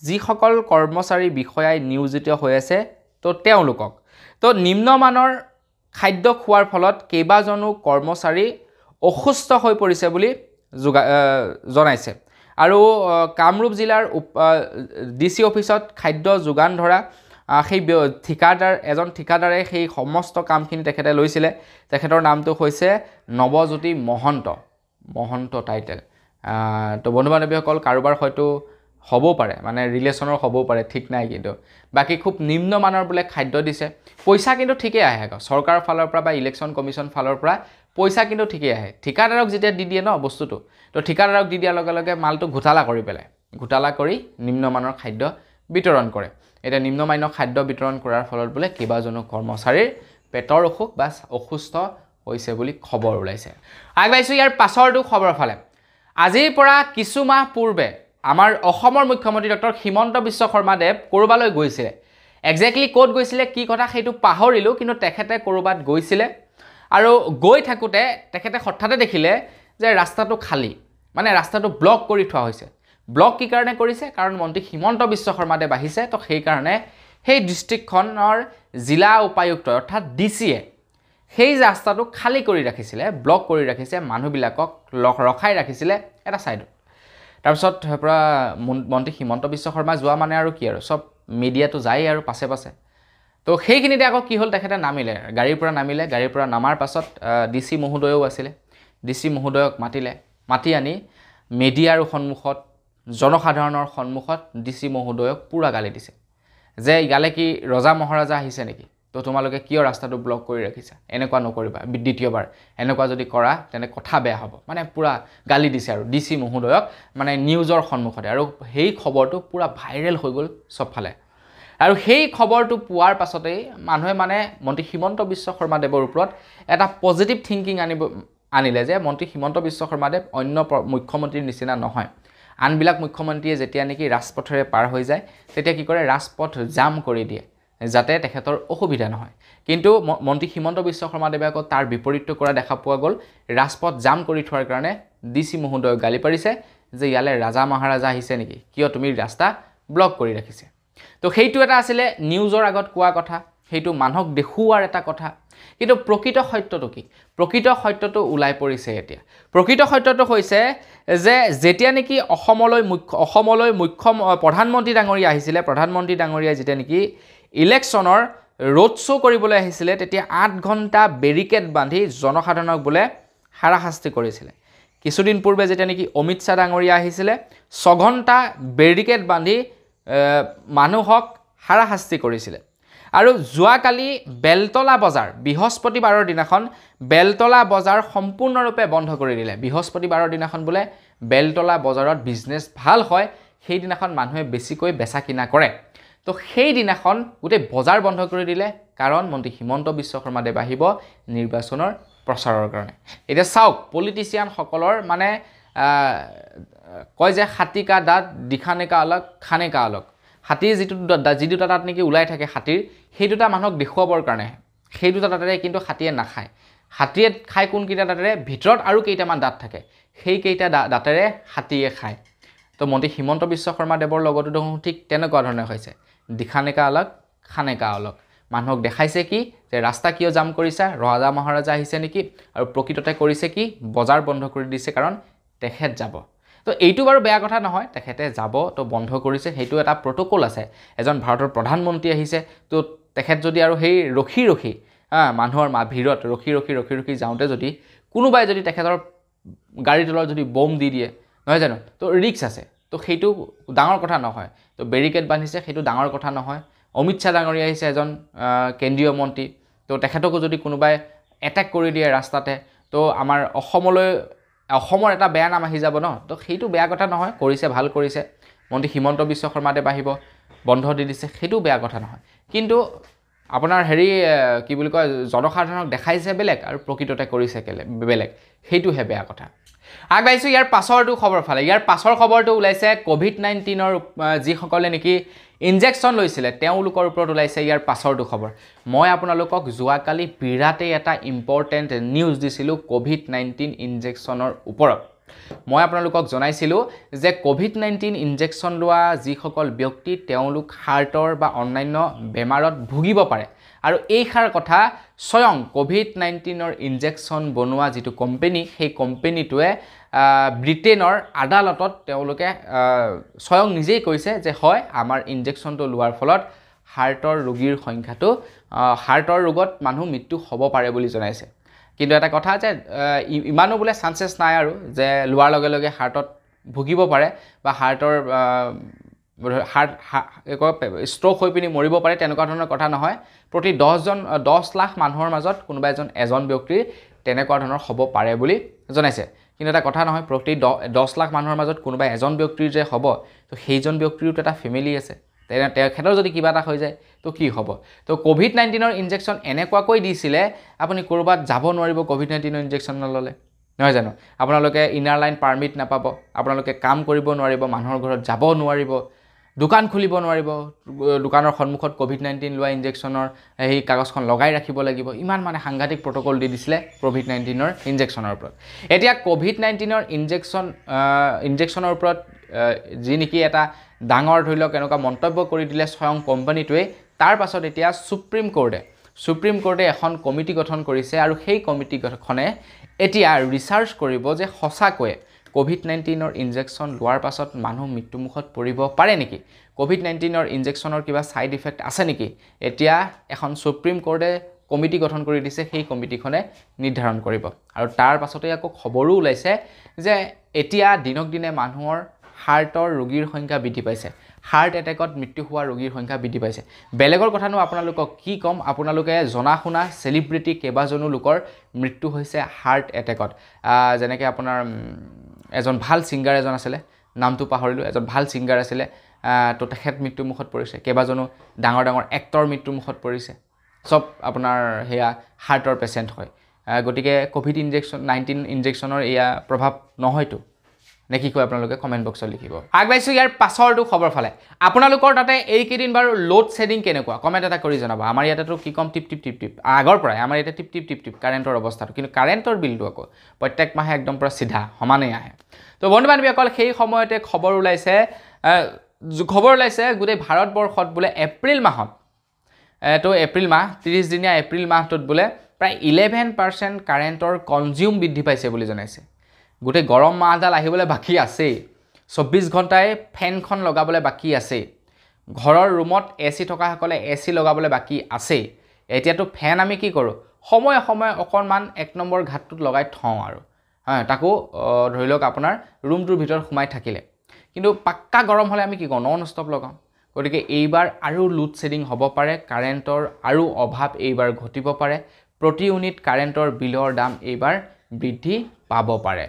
যিসকল কৰ্মচাৰী বিষয়াই নিয়োজিত হৈ আছে তো তেওঁলোকক তো নিম্নমানৰ খাদ্য খোৱাৰ ফলত কেইবাজনো কৰ্মচাৰী অসুস্থ হৈ পৰিছে বুলি জনাইছে আৰু কামৰূপ জিলাৰ ডি চি অফিচত খাদ্য যোগান ধৰা সেই ঠিকাদাৰ এজন ঠিকাদাৰে সেই সমস্ত কামখিনি তেখেতে লৈছিলে তেখেতৰ নামটো হৈছে নৱজ্যোতি মহন্ত মহন্ত টাইটেল তো বন্ধু বান্ধৱীসকল কাৰোবাৰ হয়তো হ'বও পাৰে মানে ৰিলেশ্যনৰ হ'বও পাৰে ঠিক নাই কিন্তু বাকী খুব নিম্নমানৰ বোলে খাদ্য দিছে পইচা কিন্তু ঠিকেই আহে আকৌ চৰকাৰৰ ফালৰ পৰা বা ইলেকশ্যন কমিশ্যন ফালৰ পৰা পইচা কিন্তু ঠিকেই আহে ঠিকাদাৰক যেতিয়া দি দিয়ে ন বস্তুটো তো ঠিকাদাৰক দি দিয়াৰ লগে লগে মালটো ঘোটালা কৰি পেলাই ঘোটালা কৰি নিম্নমানৰ খাদ্য বিতৰণ কৰে এতিয়া নিম্নমান্য খাদ্য বিতৰণ কৰাৰ ফলত বোলে কেইবাজনো কৰ্মচাৰীৰ পেটৰ অসুখ বা অসুস্থ হৈছে বুলি খবৰ ওলাইছে আগবাঢ়িছোঁ ইয়াৰ পাছৰটো খবৰৰ ফালে আজিৰ পৰা কিছুমাহ পূৰ্বে আমাৰ অসমৰ মুখ্যমন্ত্ৰী ডক্টৰ হিমন্ত বিশ্ব শৰ্মাদেৱ ক'ৰবালৈ গৈছিলে একজেক্টলি ক'ত গৈছিলে কি কথা সেইটো পাহৰিলোঁ কিন্তু তেখেতে ক'ৰবাত গৈছিলে আৰু গৈ থাকোঁতে তেখেতে হঠাতে দেখিলে যে ৰাস্তাটো খালী মানে ৰাস্তাটো ব্লক কৰি থোৱা হৈছে ব্লক কি কাৰণে কৰিছে কাৰণ মন্ত্ৰী হিমন্ত বিশ্ব শৰ্মাদেৱ আহিছে তো সেইকাৰণে সেই ডিষ্ট্ৰিক্টখনৰ জিলা উপায়ুক্ত অৰ্থাৎ ডি চিয়ে সেই ৰাস্তাটো খালী কৰি ৰাখিছিলে ব্লক কৰি ৰাখিছে মানুহবিলাকক ৰখাই ৰাখিছিলে এটা ছাইডত তাৰপিছত পৰা মন্ত্ৰী হিমন্ত বিশ্ব শৰ্মা যোৱা মানে আৰু কি আৰু চব মিডিয়াটো যায় আৰু পাছে পাছে তো সেইখিনিতে আকৌ কি হ'ল তেখেতে নামিলে গাড়ীৰ পৰা নামিলে গাড়ীৰ পৰা নামাৰ পাছত ডি চি মহোদয়ো আছিলে ডি চি মহোদয়ক মাতিলে মাতি আনি মেডিয়াৰ সন্মুখত জনসাধাৰণৰ সন্মুখত ডি চি মহোদয়ক পূৰা গালি দিছে যে ইয়ালৈ কি ৰজা মহাৰজা আহিছে নেকি তো তোমালোকে কিয় ৰাস্তাটো ব্লক কৰি ৰাখিছা এনেকুৱা নকৰিবা দ্বিতীয়বাৰ এনেকুৱা যদি কৰা তেনে কথা বেয়া হ'ব মানে পূৰা গালি দিছে আৰু ডি চি মহোদয়ক মানে নিউজৰ সন্মুখতে আৰু সেই খবৰটো পূৰা ভাইৰেল হৈ গ'ল চবফালে আৰু সেই খবৰটো পোৱাৰ পাছতেই মানুহে মানে মন্ত্ৰী হিমন্ত বিশ্ব শৰ্মাদেৱৰ ওপৰত এটা পজিটিভ থিংকিং আনিব আনিলে যে মন্ত্ৰী হিমন্ত বিশ্ব শৰ্মাদেৱ অন্য মুখ্যমন্ত্ৰীৰ নিচিনা নহয় আনবিলাক মুখ্যমন্ত্ৰীয়ে যেতিয়া নেকি ৰাজপথেৰে পাৰ হৈ যায় তেতিয়া কি কৰে ৰাজপথ জাম কৰি দিয়ে যাতে তেখেতৰ অসুবিধা নহয় কিন্তু ম মন্ত্ৰী হিমন্ত বিশ্ব শৰ্মাদেৱে আকৌ তাৰ বিপৰীতটো কৰা দেখা পোৱা গ'ল ৰাজপথ জাম কৰি থোৱাৰ কাৰণে ডি চি মহোদয়ক গালি পাৰিছে যে ইয়ালৈ ৰাজা মহাৰাজা আহিছে নেকি কিয় তুমি ৰাস্তা ব্লক কৰি ৰাখিছে তো সেইটো এটা আছিলে নিউজৰ আগত কোৱা কথা সেইটো মানুহক দেখুওৱাৰ এটা কথা কিন্তু প্ৰকৃত সত্যটো কি প্ৰকৃত সত্যটো ওলাই পৰিছে এতিয়া প্ৰকৃত সত্যটো হৈছে যে যেতিয়া নেকি অসমলৈ মুখ্য অসমলৈ মুখ্য প্ৰধানমন্ত্ৰী ডাঙৰীয়া আহিছিলে প্ৰধানমন্ত্ৰী ডাঙৰীয়াই যেতিয়া নেকি ইলেকশ্যনৰ ৰোড শ্ব' কৰিবলৈ আহিছিলে তেতিয়া আঠ ঘণ্টা বেৰিকেড বান্ধি জনসাধাৰণক বোলে হাৰাশাস্তি কৰিছিলে কিছুদিন পূৰ্বে যেতিয়া নেকি অমিত শ্বাহ ডাঙৰীয়া আহিছিলে ছঘণ্টা বেৰিকেড বান্ধি মানুহক হাৰাশাস্তি কৰিছিলে আৰু যোৱাকালি বেলতলা বজাৰ বৃহস্পতিবাৰৰ দিনাখন বেলতলা বজাৰ সম্পূৰ্ণৰূপে বন্ধ কৰি দিলে বৃহস্পতিবাৰৰ দিনাখন বোলে বেলতলা বজাৰত বিজনেছ ভাল হয় সেইদিনাখন মানুহে বেছিকৈ বেচা কিনা কৰে তো সেইদিনাখন গোটেই বজাৰ বন্ধ কৰি দিলে কাৰণ মন্ত্ৰী হিমন্ত বিশ্ব শৰ্মাদেৱ আহিব নিৰ্বাচনৰ প্ৰচাৰৰ কাৰণে এতিয়া চাওক পলিটিচিয়ানসকলৰ মানে কয় যে হাতীকা দাঁত দিশানেকা অলক খানেকা অলক হাতীৰ যিটো যি দুটা দাঁত নেকি ওলাই থাকে হাতীৰ সেই দুটা মানুহক দেখুৱাবৰ কাৰণেহে সেই দুটা দাঁতেৰে কিন্তু হাতীয়ে নাখায় হাতীয়ে খায় কোনকেইটা দাঁতেৰে ভিতৰত আৰু কেইটামান দাঁত থাকে সেইকেইটা দা দাঁতেৰে হাতীয়ে খায় তো মন্ত্ৰী হিমন্ত বিশ্ব শৰ্মা দেৱৰ লগতো দেখোঁ ঠিক তেনেকুৱা ধৰণে হৈছে দিশানেকা অলক খানেকা অলক মানুহক দেখাইছে কি যে ৰাস্তা কিয় জাম কৰিছা ৰজা মহাৰজা আহিছে নেকি আৰু প্ৰকৃততে কৰিছে কি বজাৰ বন্ধ কৰি দিছে কাৰণ তেখেত যাব তো এইটো বাৰু বেয়া কথা নহয় তেখেতে যাব তো বন্ধ কৰিছে সেইটো এটা প্ৰট'কল আছে এজন ভাৰতৰ প্ৰধানমন্ত্ৰী আহিছে তো তেখেত যদি আৰু সেই ৰখি ৰখি মানুহৰ মা ভিৰত ৰখি ৰখি ৰখি ৰখি যাওঁতে যদি কোনোবাই যদি তেখেতৰ গাড়ী তলত যদি বম দি দিয়ে নহয় জানো তো ৰিক্স আছে তো সেইটো ডাঙৰ কথা নহয় তো বেৰিকেড বান্ধিছে সেইটো ডাঙৰ কথা নহয় অমিত শ্বাহ ডাঙৰীয়া আহিছে এজন কেন্দ্ৰীয় মন্ত্ৰী তো তেখেতকো যদি কোনোবাই এটেক কৰি দিয়ে ৰাস্তাতে তো আমাৰ অসমলৈ অসমৰ এটা বেয়া নাম আহি যাব ন তো সেইটো বেয়া কথা নহয় কৰিছে ভাল কৰিছে মন্ত্ৰী হিমন্ত বিশ্ব শৰ্মাদেৱ আহিব বন্ধ দি দিছে সেইটোও বেয়া কথা নহয় কিন্তু আপোনাৰ হেৰি কি বুলি কয় জনসাধাৰণক দেখাইছে বেলেগ আৰু প্ৰকৃততে কৰিছে কেলে বেলেগ সেইটোহে বেয়া কথা আগবাঢ়িছোঁ ইয়াৰ পাছৰটো খবৰ ফালে ইয়াৰ পাছৰ খবৰটো ওলাইছে ক'ভিড নাইণ্টিনৰ যিসকলে নেকি ইনজেকশ্যন লৈছিলে তেওঁলোকৰ ওপৰত ওলাইছে ইয়াৰ পাছৰটো খবৰ মই আপোনালোকক যোৱাকালি বিৰাটেই এটা ইম্পৰ্টেণ্ট নিউজ দিছিলোঁ ক'ভিড নাইণ্টিন ইনজেকশ্যনৰ ওপৰত মই আপোনালোকক জনাইছিলোঁ যে ক'ভিড নাইণ্টিন ইনজেকশ্যন লোৱা যিসকল ব্যক্তি তেওঁলোক হাৰ্টৰ বা অন্যান্য বেমাৰত ভুগিব পাৰে আৰু এই সাৰ কথা স্বয়ং ক'ভিড নাইণ্টিনৰ ইনজেকশ্যন বনোৱা যিটো কোম্পেনী সেই কোম্পেনীটোৱে ব্ৰিটেইনৰ আদালতত তেওঁলোকে স্বয়ং নিজেই কৈছে যে হয় আমাৰ ইনজেকশ্যনটো লোৱাৰ ফলত হাৰ্টৰ ৰোগীৰ সংখ্যাটো হাৰ্টৰ ৰোগত মানুহ মৃত্যু হ'ব পাৰে বুলি জনাইছে কিন্তু এটা কথা যে ইমানো বোলে চান্সেছ নাই আৰু যে লোৱাৰ লগে লগে হাৰ্টত ভুগিব পাৰে বা হাৰ্টৰ হাৰ্ট হাৰ্ট কি কয় ষ্ট্ৰ'ক হৈ পিনি মৰিব পাৰে তেনেকুৱা ধৰণৰ কথা নহয় প্ৰতি দহজন দহ লাখ মানুহৰ মাজত কোনোবা এজন এজন ব্যক্তিৰ তেনেকুৱা ধৰণৰ হ'ব পাৰে বুলি জনাইছে কিন্তু এটা কথা নহয় প্ৰতি দহ দহ লাখ মানুহৰ মাজত কোনোবা এজন ব্যক্তিৰ যে হ'ব তো সেইজন ব্যক্তিৰোতো এটা ফেমিলি আছে তেনে তেখেতৰ যদি কিবা এটা হৈ যায় তো কি হ'ব ত' ক'ভিড নাইণ্টিনৰ ইনজেকশ্যন এনেকুৱাকৈ দিছিলে আপুনি ক'ৰবাত যাব নোৱাৰিব ক'ভিড নাইণ্টিনৰ ইনজেকশ্যন নল'লে নহয় জানো আপোনালোকে ইনাৰ লাইন পাৰ্মিট নাপাব আপোনালোকে কাম কৰিব নোৱাৰিব মানুহৰ ঘৰত যাব নোৱাৰিব দোকান খুলিব নোৱাৰিব দোকানৰ সন্মুখত ক'ভিড নাইণ্টিন লোৱা ইনজেকশ্যনৰ সেই কাগজখন লগাই ৰাখিব লাগিব ইমান মানে সাংঘাতিক প্ৰট'কল দি দিছিলে ক'ভিড নাইণ্টিনৰ ইনজেকশ্যনৰ ওপৰত এতিয়া ক'ভিড নাইণ্টিনৰ ইনজেকশ্যন ইনজেকশ্যনৰ ওপৰত যি নেকি এটা ডাঙৰ ধৰি লওক এনেকুৱা মন্তব্য কৰি দিলে স্বয়ং কোম্পানীটোৱে তাৰ পাছত এতিয়া ছুপ্ৰিম কোৰ্টে ছুপ্ৰিম কোৰ্টে এখন কমিটি গঠন কৰিছে আৰু সেই কমিটিখনে এতিয়া ৰিচাৰ্চ কৰিব যে সঁচাকৈয়ে ক'ভিড নাইণ্টিনৰ ইনজেকশ্যন লোৱাৰ পাছত মানুহ মৃত্যুমুখত পৰিব পাৰে নেকি ক'ভিড নাইণ্টিনৰ ইনজেকশ্যনৰ কিবা ছাইড ইফেক্ট আছে নেকি এতিয়া এখন ছুপ্ৰিম কোৰ্টে কমিটি গঠন কৰি দিছে সেই কমিটিখনে নিৰ্ধাৰণ কৰিব আৰু তাৰ পাছতে আকৌ খবৰো ওলাইছে যে এতিয়া দিনক দিনে মানুহৰ হাৰ্টৰ ৰোগীৰ সংখ্যা বৃদ্ধি পাইছে হাৰ্ট এটেকত মৃত্যু হোৱা ৰোগীৰ সংখ্যা বৃদ্ধি পাইছে বেলেগৰ কথানো আপোনালোকক কি ক'ম আপোনালোকে জনা শুনা চেলিব্ৰিটি কেইবাজনো লোকৰ মৃত্যু হৈছে হাৰ্ট এটেকত যেনেকৈ আপোনাৰ এজন ভাল ছিংগাৰ এজন আছিলে নামটো পাহৰিলোঁ এজন ভাল ছিংগাৰ আছিলে তো তেখেত মৃত্যুমুখত পৰিছে কেইবাজনো ডাঙৰ ডাঙৰ এক্টৰ মৃত্যুমুখত পৰিছে চব আপোনাৰ সেয়া হাৰ্টৰ পেচেণ্ট হয় গতিকে ক'ভিড ইনজেকশ্যন নাইণ্টিন ইনজেকশ্যনৰ এয়া প্ৰভাৱ নহয়তো নে কি কয় আপোনালোকে কমেণ্ট বক্সত লিখিব আগবাইছোঁ ইয়াৰ পাছৰটো খবৰ ফালে আপোনালোকৰ তাতে এইকেইদিন বাৰু লোড শ্বেডিং কেনেকুৱা কমেণ্ট এটা কৰি জনাব আমাৰ ইয়াতেতো কি ক'ম টিপ টিপ টিপ টিপ আগৰ পৰাই আমাৰ ইয়াতে টিপ টিপ টিপ টিপ কাৰেণ্টৰ অৱস্থাটো কিন্তু কাৰেণ্টৰ বিলটো আকৌ প্ৰত্যেক মাহে একদম পূৰা চিধা সমানেই আহে তো বন্ধু বান্ধৱীসকল সেই সময়তে খবৰ ওলাইছে খবৰ ওলাইছে গোটেই ভাৰতবৰ্ষত বোলে এপ্ৰিল মাহত তো এপ্ৰিল মাহ ত্ৰিছদিনীয়া এপ্ৰিল মাহটোত বোলে প্ৰায় ইলেভেন পাৰ্চেণ্ট কাৰেণ্টৰ কনজিউম বৃদ্ধি পাইছে বুলি জনাইছে গোটেই গৰম মাহডাল আহিবলৈ বাকী আছেই চৌব্বিছ ঘণ্টাই ফেনখন লগাবলৈ বাকী আছেই ঘৰৰ ৰুমত এ চি থকাসকলে এ চি লগাবলৈ বাকী আছেই এতিয়াতো ফেন আমি কি কৰোঁ সময়ে সময়ে অকণমান এক নম্বৰ ঘাটটোত লগাই থওঁ আৰু হয় তাকো ধৰি লওক আপোনাৰ ৰুমটোৰ ভিতৰত সোমাই থাকিলে কিন্তু পাক্কা গৰম হ'লে আমি কি কৰোঁ নন ষ্টপ লগাওঁ গতিকে এইবাৰ আৰু লোড শ্বেডিং হ'ব পাৰে কাৰেণ্টৰ আৰু অভাৱ এইবাৰ ঘটিব পাৰে প্ৰতি ইউনিট কাৰেণ্টৰ বিলৰ দাম এইবাৰ বৃদ্ধি পাব পাৰে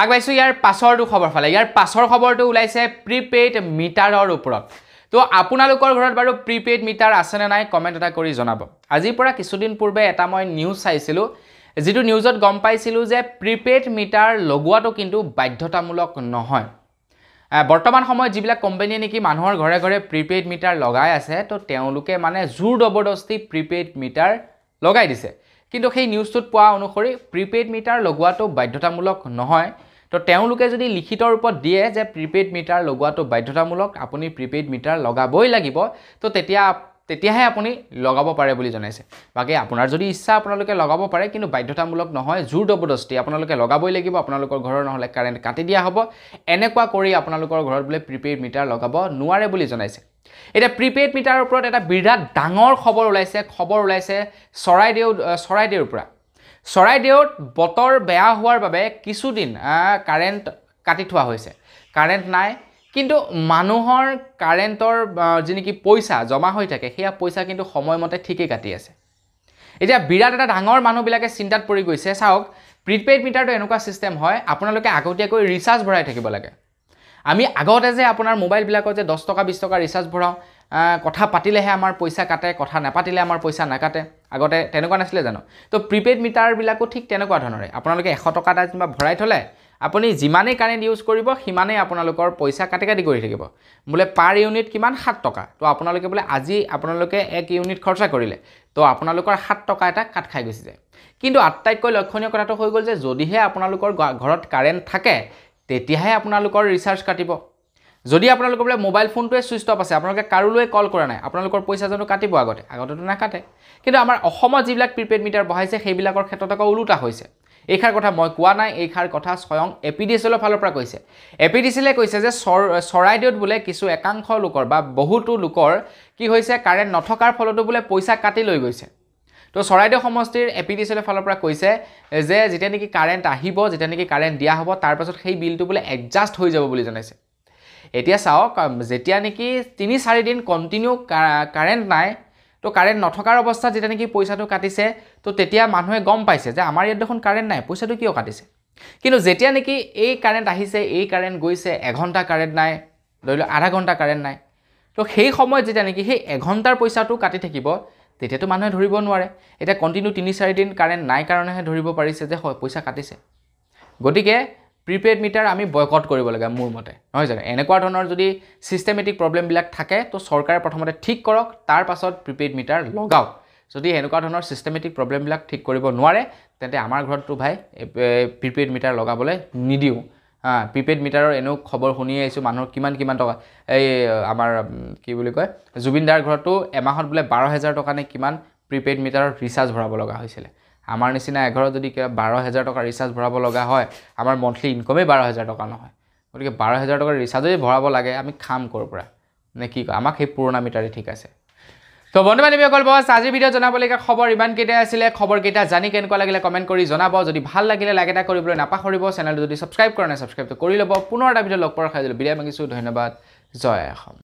আগবাইছোঁ ইয়াৰ পাছৰটো খবৰ ফালে ইয়াৰ পাছৰ খবৰটো ওলাইছে প্ৰিপেইড মিটাৰৰ ওপৰত তো আপোনালোকৰ ঘৰত বাৰু প্ৰিপেইড মিটাৰ আছেনে নাই কমেণ্ট এটা কৰি জনাব আজিৰ পৰা কিছুদিন পূৰ্বে এটা মই নিউজ চাইছিলোঁ যিটো নিউজত গম পাইছিলোঁ যে প্ৰিপেইড মিটাৰ লগোৱাটো কিন্তু বাধ্যতামূলক নহয় বৰ্তমান সময়ত যিবিলাক কোম্পানীয়ে নেকি মানুহৰ ঘৰে ঘৰে প্ৰিপেইড মিটাৰ লগাই আছে তো তেওঁলোকে মানে জোৰ জবৰদস্তি প্ৰিপেইড মিটাৰ লগাই দিছে কিন্তু সেই নিউজটোত পোৱা অনুসৰি প্ৰিপেইড মিটাৰ লগোৱাটো বাধ্যতামূলক নহয় তো তেওঁলোকে যদি লিখিত ৰূপত দিয়ে যে প্ৰিপেইড মিটাৰ লগোৱাটো বাধ্যতামূলক আপুনি প্ৰিপেইড মিটাৰ লগাবই লাগিব তো তেতিয়া তেতিয়াহে আপুনি লগাব পাৰে বুলি জনাইছে বাকী আপোনাৰ যদি ইচ্ছা আপোনালোকে লগাব পাৰে কিন্তু বাধ্যতামূলক নহয় জোৰ জবৰদস্তি আপোনালোকে লগাবই লাগিব আপোনালোকৰ ঘৰৰ নহ'লে কাৰেণ্ট কাটি দিয়া হ'ব এনেকুৱা কৰি আপোনালোকৰ ঘৰত বোলে প্ৰিপেইড মিটাৰ লগাব নোৱাৰে বুলি জনাইছে এতিয়া প্ৰিপেইড মিটাৰৰ ওপৰত এটা বিৰাট ডাঙৰ খবৰ ওলাইছে খবৰ ওলাইছে চৰাইদেউ চৰাইদেউৰ পৰা চৰাইদেউত বতৰ বেয়া হোৱাৰ বাবে কিছুদিন কাৰেণ্ট কাটি থোৱা হৈছে কাৰেণ্ট নাই কিন্তু মানুহৰ কাৰেণ্টৰ যি নেকি পইচা জমা হৈ থাকে সেয়া পইচা কিন্তু সময়মতে ঠিকেই কাটি আছে এতিয়া বিৰাট এটা ডাঙৰ মানুহবিলাকে চিন্তাত পৰি গৈছে চাওক প্ৰিপেইড মিটাৰটো এনেকুৱা ছিষ্টেম হয় আপোনালোকে আগতীয়াকৈ ৰিচাৰ্জ ভৰাই থাকিব লাগে আমি আগতে যে আপোনাৰ মোবাইলবিলাকত যে দহ টকা বিছ টকা ৰিচাৰ্জ ভৰাওঁ কথা পাতিলেহে আমাৰ পইচা কাটে কথা নাপাতিলে আমাৰ পইচা নাকাটে আগতে তেনেকুৱা নাছিলে জানো তো প্ৰিপেইড মিটাৰবিলাকো ঠিক তেনেকুৱা ধৰণৰে আপোনালোকে এশ টকা এটা যেনিবা ভৰাই থ'লে আপুনি যিমানেই কাৰেণ্ট ইউজ কৰিব সিমানেই আপোনালোকৰ পইচা কাটি কাটি কৰি থাকিব বোলে পাৰ ইউনিট কিমান সাত টকা তো আপোনালোকে বোলে আজি আপোনালোকে এক ইউনিট খৰচা কৰিলে তো আপোনালোকৰ সাত টকা এটা কাট খাই গুচি যায় কিন্তু আটাইতকৈ লক্ষণীয় কথাটো হৈ গ'ল যে যদিহে আপোনালোকৰ ঘৰত কাৰেণ্ট থাকে তেতিয়াহে আপোনালোকৰ ৰিচাৰ্জ কাটিব যদি আপোনালোকৰ বোলে মোবাইল ফোনটোৱে চুইচ অফ আছে আপোনালোকে কাৰোলৈ কল কৰা নাই আপোনালোকৰ পইচা জানো কাটিব আগতে আগতেতো নাকাটে কিন্তু আমাৰ অসমত যিবিলাক প্ৰিপেইড মিটাৰ বহাইছে সেইবিলাকৰ ক্ষেত্ৰত আকৌ ওলোটা হৈছে এইষাৰ কথা মই কোৱা নাই এইষাৰ কথা স্বয়ং এ পি ডি এছ এলৰ ফালৰ পৰা কৈছে এ পি ডি এছ এলে কৈছে যে চৰ চৰাইদেউত বোলে কিছু একাংশ লোকৰ বা বহুতো লোকৰ কি হৈছে কাৰেণ্ট নথকাৰ ফলতো বোলে পইচা কাটি লৈ গৈছে তো চৰাইদেউ সমষ্টিৰ এ পি ডি এছ এলৰ ফালৰ পৰা কৈছে যে যেতিয়া নেকি কাৰেণ্ট আহিব যেতিয়া নেকি কাৰেণ্ট দিয়া হ'ব তাৰপাছত সেই বিলটো বোলে এডজাষ্ট হৈ যাব বুলি জনাইছে এতিয়া চাওক যেতিয়া নেকি তিনি চাৰিদিন কণ্টিনিউ কাৰেণ্ট নাই তো কারেন্ট নথকার অবস্থা যেটা নাকি পয়সা কাটিছে তো তেতিয়া মানুহে গম পাইছে যে আমাৰ ইয়াত দেখোন কারেন্ট নাই পয়সা কিয় কাটিছে কিন্তু যেতিয়া নাকি এই কারেন্ট আহিছে এই কারেন্ট গৈছে এঘন্টা কারেন্ট নাই ধরল আধা ঘন্টা কারেন্ট নাই তো সেই সময় যেটা নাকি সেই এঘন্টার পয়সাটো কাটি থাকিব তেতিয়াতো মানুহে ধৰিব নোৱাৰে এতিয়া কণ্টিনিউ তিনি চাৰিদিন কাৰেণ্ট নাই কাৰণেহে ধৰিব পাৰিছে যে হয় পইচা কাটিছে গতিকে প্ৰিপেইড মিটাৰ আমি বয়কট কৰিব লাগে মোৰ মতে নহয় জানো এনেকুৱা ধৰণৰ যদি ছিষ্টেমেটিক প্ৰব্লেমবিলাক থাকে ত' চৰকাৰে প্ৰথমতে ঠিক কৰক তাৰ পাছত প্ৰিপেইড মিটাৰ লগাওক যদি এনেকুৱা ধৰণৰ ছিষ্টেমেটিক প্ৰব্লেমবিলাক ঠিক কৰিব নোৱাৰে তেন্তে আমাৰ ঘৰততো ভাই প্ৰিপেইড মিটাৰ লগাবলৈ নিদিওঁ হা প্ৰিপেইড মিটাৰৰ এনেও খবৰ শুনিয়ে আহিছোঁ মানুহৰ কিমান কিমান টকা এই আমাৰ কি বুলি কয় জুবিন দাৰ ঘৰতো এমাহত বোলে বাৰ হেজাৰ টকা কিমান প্ৰিপেইড মিটাৰৰ ৰিচাৰ্জ ভৰাব লগা হৈছিলে আমাৰ নিচিনা এঘৰত যদি কিবা বাৰ হেজাৰ টকা ৰিচাৰ্জ ভৰাব লগা হয় আমাৰ মন্থলি ইনকমেই বাৰ হেজাৰ টকা নহয় গতিকে বাৰ হেজাৰ টকাৰ ৰিচাৰ্জেই ভৰাব লাগে আমি খাম ক'ৰ পৰা নে কি কয় আমাক সেই পুৰণা মিটাৰে ঠিক আছে তো বন্ধু বান্ধৱী অকল বছ আজিৰ ভিডিঅ' জনাবলগীয়া খবৰ ইমানকেইটাই আছিলে খবৰকেইটা জানি কেনেকুৱা লাগিলে কমেণ্ট কৰি জনাব যদি ভাল লাগিলে লাইক এটা কৰিবলৈ নাপাহৰিব চেনেলটো যদি ছাবস্ক্ৰাইব কৰা নাই ছাবস্ক্ৰাইবটো কৰি ল'ব পুনৰ এটা ভিডিঅ' লগ পোৱাৰ খাই দিলোঁ বিদায় মাগিছোঁ ধন্যবাদ জয় অসম